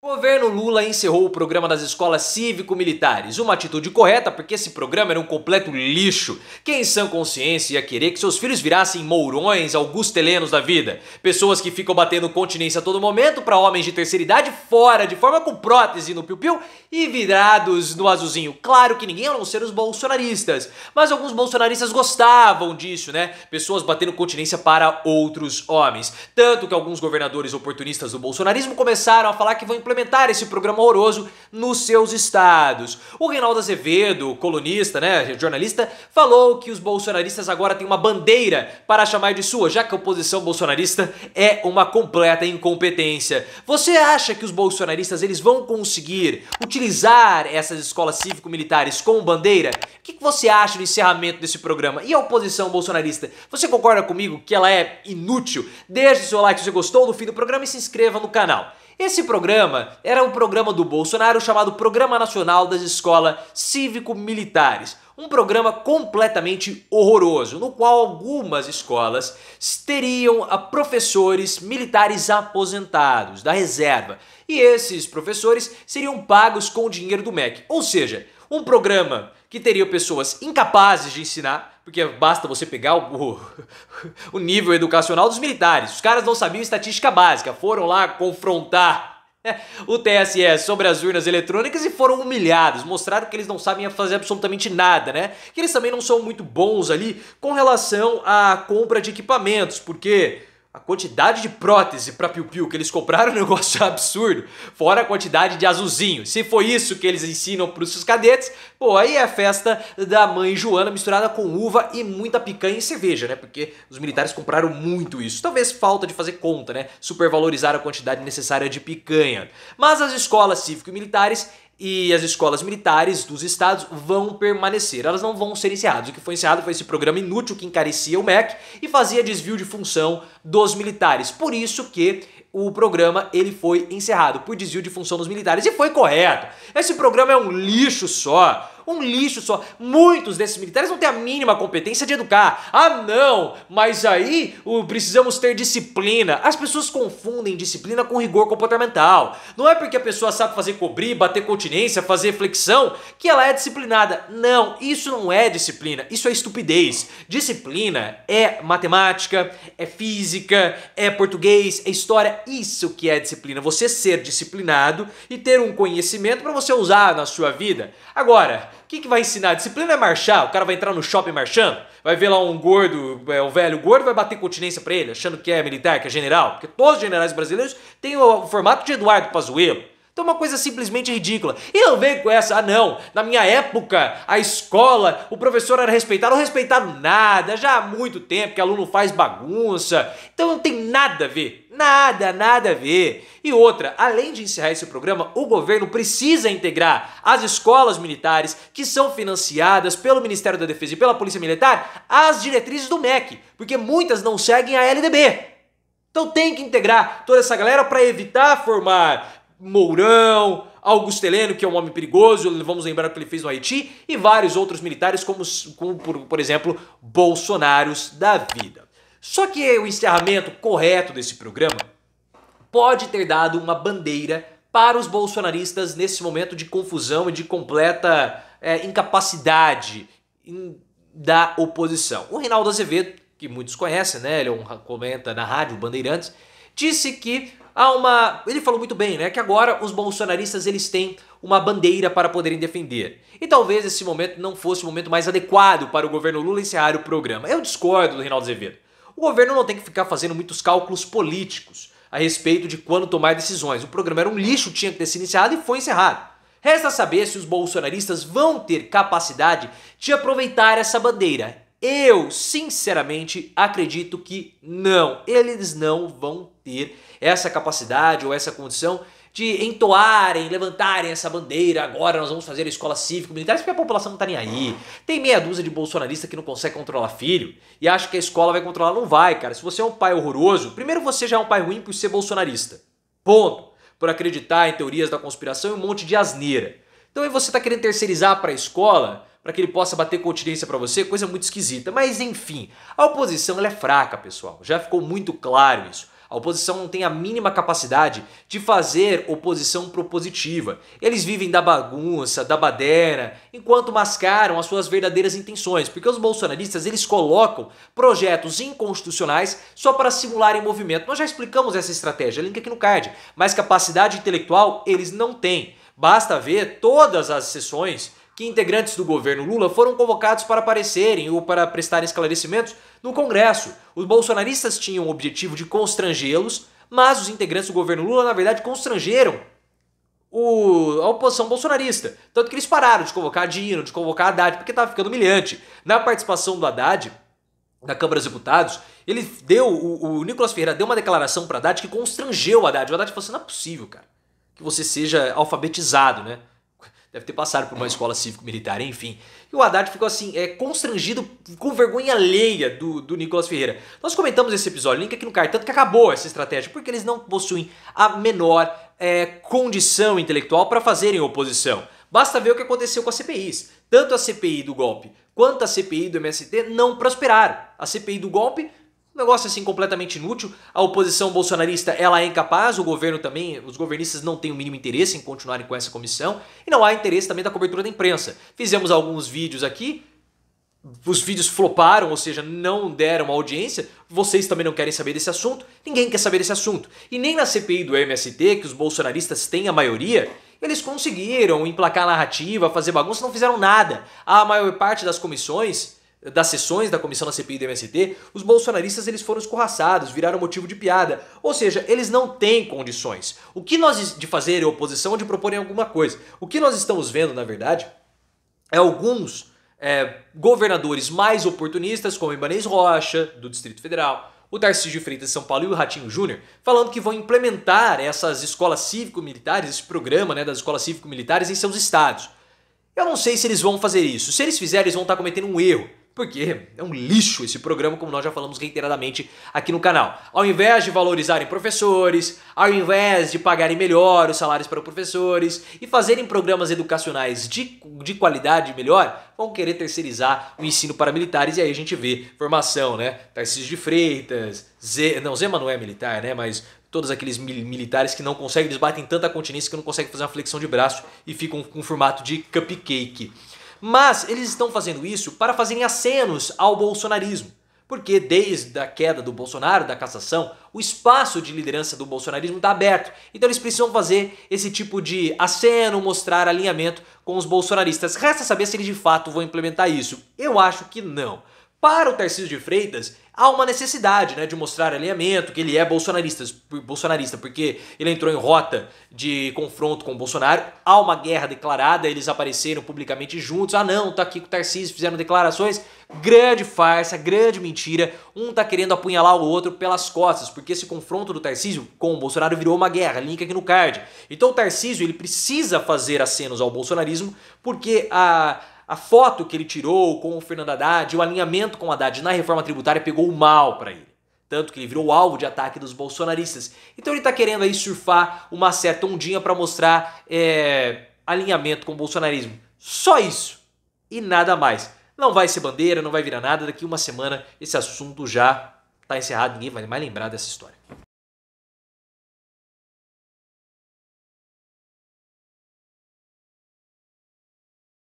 O governo Lula encerrou o programa das escolas cívico-militares, uma atitude correta porque esse programa era um completo lixo. Quem sã consciência ia querer que seus filhos virassem mourões, augustelenos da vida? Pessoas que ficam batendo continência a todo momento para homens de terceira idade fora, de forma com prótese no piu-piu e virados no azulzinho. Claro que ninguém, a não ser os bolsonaristas. Mas alguns bolsonaristas gostavam disso, né? Pessoas batendo continência para outros homens. Tanto que alguns governadores oportunistas do bolsonarismo começaram a falar que vão implementar esse programa horroroso nos seus estados. O Reinaldo Azevedo, colunista, né, jornalista, falou que os bolsonaristas agora têm uma bandeira para chamar de sua, já que a oposição bolsonarista é uma completa incompetência. Você acha que os bolsonaristas eles vão conseguir utilizar essas escolas cívico-militares como bandeira? O que você acha do encerramento desse programa? E a oposição bolsonarista? Você concorda comigo que ela é inútil? Deixe seu like se você gostou do fim do programa e se inscreva no canal. Esse programa era um programa do Bolsonaro chamado Programa Nacional das Escolas Cívico-Militares, um programa completamente horroroso, no qual algumas escolas teriam a professores militares aposentados da reserva, e esses professores seriam pagos com o dinheiro do MEC, ou seja, um programa que teria pessoas incapazes de ensinar, porque basta você pegar o, o, nível educacional dos militares. Os caras não sabiam estatística básica, foram lá confrontar né, o TSE sobre as urnas eletrônicas e foram humilhados, mostraram que eles não sabem fazer absolutamente nada, né? Que eles também não são muito bons ali com relação à compra de equipamentos, porque a quantidade de prótese para piu-piu que eles compraram é um negócio absurdo, fora a quantidade de azulzinho. Se foi isso que eles ensinam para os seus cadetes, pô, aí é a festa da mãe Joana misturada com uva e muita picanha e cerveja, né? Porque os militares compraram muito isso. Talvez falta de fazer conta, né? Supervalorizar a quantidade necessária de picanha. Mas as escolas cívico-militares e as escolas militares dos estados vão permanecer. Elas não vão ser encerradas. O que foi encerrado foi esse programa inútil que encarecia o MEC e fazia desvio de função dos militares. Por isso que o programa ele foi encerrado por desvio de função dos militares e foi correto. Esse programa é um lixo só. Um lixo só. Muitos desses militares não têm a mínima competência de educar. Ah, não! Mas aí o, precisamos ter disciplina. As pessoas confundem disciplina com rigor comportamental. Não é porque a pessoa sabe fazer cobrir, bater continência, fazer flexão, que ela é disciplinada. Não, isso não é disciplina. Isso é estupidez. Disciplina é matemática, é física, é português, é história. Isso que é disciplina. Você ser disciplinado e ter um conhecimento para você usar na sua vida. Agora, que, que vai ensinar? disciplina é marchar, o cara vai entrar no shopping marchando, vai ver lá um gordo, é, um velho gordo, vai bater continência para ele, achando que é militar, que é general, porque todos os generais brasileiros têm o, o formato de Eduardo Pazuello. Então uma coisa simplesmente ridícula. E não vem com essa, ah não, na minha época, a escola, o professor era respeitado, não respeitaram nada, já há muito tempo que aluno faz bagunça. Então não tem nada a ver, nada, nada a ver. E outra, além de encerrar esse programa, o governo precisa integrar as escolas militares que são financiadas pelo Ministério da Defesa e pela Polícia Militar às diretrizes do MEC, porque muitas não seguem a LDB. Então tem que integrar toda essa galera para evitar formar Mourão, Augusto Heleno, que é um homem perigoso, vamos lembrar o que ele fez no Haiti, e vários outros militares, como, como por, por exemplo, Bolsonaros da vida. Só que o encerramento correto desse programa pode ter dado uma bandeira para os bolsonaristas nesse momento de confusão e de completa é, incapacidade da oposição. O Reinaldo Azevedo, que muitos conhecem, né? Ele é comenta na rádio Bandeirantes, disse que há uma, ele falou muito bem, né, que agora os bolsonaristas eles têm uma bandeira para poderem defender. E talvez esse momento não fosse o momento mais adequado para o governo Lula encerrar o programa. Eu discordo do Reinaldo Azevedo. O governo não tem que ficar fazendo muitos cálculos políticos a respeito de quando tomar decisões. O programa era um lixo, tinha que ter sido iniciado e foi encerrado. Resta saber se os bolsonaristas vão ter capacidade de aproveitar essa bandeira eu, sinceramente, acredito que não. Eles não vão ter essa capacidade ou essa condição de entoarem, levantarem essa bandeira, agora nós vamos fazer a escola cívico-militar, porque a população não está nem aí. Tem meia dúzia de bolsonarista que não consegue controlar filho e acha que a escola vai controlar. Não vai, cara. Se você é um pai horroroso, primeiro você já é um pai ruim por ser bolsonarista. Ponto. Por acreditar em teorias da conspiração e um monte de asneira. Então aí você está querendo terceirizar para a escola para que ele possa bater continência para você, coisa muito esquisita. Mas enfim, a oposição é fraca, pessoal. Já ficou muito claro isso. A oposição não tem a mínima capacidade de fazer oposição propositiva. Eles vivem da bagunça, da baderna, enquanto mascaram as suas verdadeiras intenções, porque os bolsonaristas eles colocam projetos inconstitucionais só para simularem movimento. Nós já explicamos essa estratégia, link aqui no card, mas capacidade intelectual eles não têm. Basta ver todas as sessões que integrantes do governo Lula foram convocados para aparecerem ou para prestarem esclarecimentos no Congresso. Os bolsonaristas tinham o objetivo de constrangê-los, mas os integrantes do governo Lula, na verdade, constrangeram o, a oposição bolsonarista. Tanto que eles pararam de convocar Dino, de convocar Haddad, porque estava ficando humilhante. Na participação do Haddad na Câmara dos Deputados, ele deu, o, o Nicolas Ferreira deu uma declaração para Haddad que constrangeu o Haddad. O Haddad falou assim: não é possível, cara que você seja alfabetizado, né? Deve ter passado por uma escola cívico-militar, enfim. E o Haddad ficou assim, é, constrangido, com vergonha alheia do, do Nicolas Ferreira. Nós comentamos esse episódio, link aqui no cartão, que acabou essa estratégia, porque eles não possuem a menor é, condição intelectual para fazerem oposição. Basta ver o que aconteceu com as CPIs. Tanto a CPI do golpe quanto a CPI do MST não prosperaram. A CPI do golpe um negócio assim completamente inútil. A oposição bolsonarista ela é incapaz, o governo também, os governistas não têm o mínimo interesse em continuarem com essa comissão e não há interesse também da cobertura da imprensa. Fizemos alguns vídeos aqui, os vídeos floparam, ou seja, não deram audiência, vocês também não querem saber desse assunto, ninguém quer saber desse assunto. E nem na CPI do MST, que os bolsonaristas têm a maioria, eles conseguiram emplacar narrativa, fazer bagunça, não fizeram nada. A maior parte das comissões das sessões da comissão da CPI do MST, os bolsonaristas eles foram escorraçados, viraram motivo de piada. Ou seja, eles não têm condições. O que nós de fazer é oposição de proporem alguma coisa. O que nós estamos vendo, na verdade, é alguns é, governadores mais oportunistas, como Ibanez Rocha, do Distrito Federal, o Tarcísio Freitas de São Paulo e o Ratinho Júnior, falando que vão implementar essas escolas cívico-militares, esse programa né, das escolas cívico-militares em seus estados. Eu não sei se eles vão fazer isso. Se eles fizerem, eles vão estar cometendo um erro porque é um lixo esse programa, como nós já falamos reiteradamente aqui no canal. Ao invés de valorizarem professores, ao invés de pagarem melhor os salários para professores e fazerem programas educacionais de, de qualidade melhor, vão querer terceirizar o ensino para militares e aí a gente vê formação, né? Tarcísio de Freitas, Zé. não, Zema não é militar, né? Mas todos aqueles mil, militares que não conseguem, eles batem tanta continência que não conseguem fazer uma flexão de braço e ficam com o formato de cupcake. Mas eles estão fazendo isso para fazerem acenos ao bolsonarismo. Porque desde a queda do Bolsonaro, da cassação, o espaço de liderança do bolsonarismo está aberto. Então eles precisam fazer esse tipo de aceno, mostrar alinhamento com os bolsonaristas. Resta saber se eles de fato vão implementar isso. Eu acho que não. Para o Tarcísio de Freitas, há uma necessidade né, de mostrar alinhamento, que ele é bolsonarista, bolsonarista, porque ele entrou em rota de confronto com o Bolsonaro, há uma guerra declarada, eles apareceram publicamente juntos, ah não, tá aqui com o Tarcísio, fizeram declarações, grande farsa, grande mentira, um tá querendo apunhalar o outro pelas costas, porque esse confronto do Tarcísio com o Bolsonaro virou uma guerra, link aqui no card. Então o Tarcísio, ele precisa fazer acenos ao bolsonarismo, porque a a foto que ele tirou com o Fernando Haddad, o alinhamento com o Haddad na reforma tributária pegou mal para ele. Tanto que ele virou alvo de ataque dos bolsonaristas. Então ele está querendo aí surfar uma certa ondinha para mostrar é, alinhamento com o bolsonarismo. Só isso e nada mais. Não vai ser bandeira, não vai virar nada. Daqui uma semana esse assunto já está encerrado, ninguém vai mais lembrar dessa história.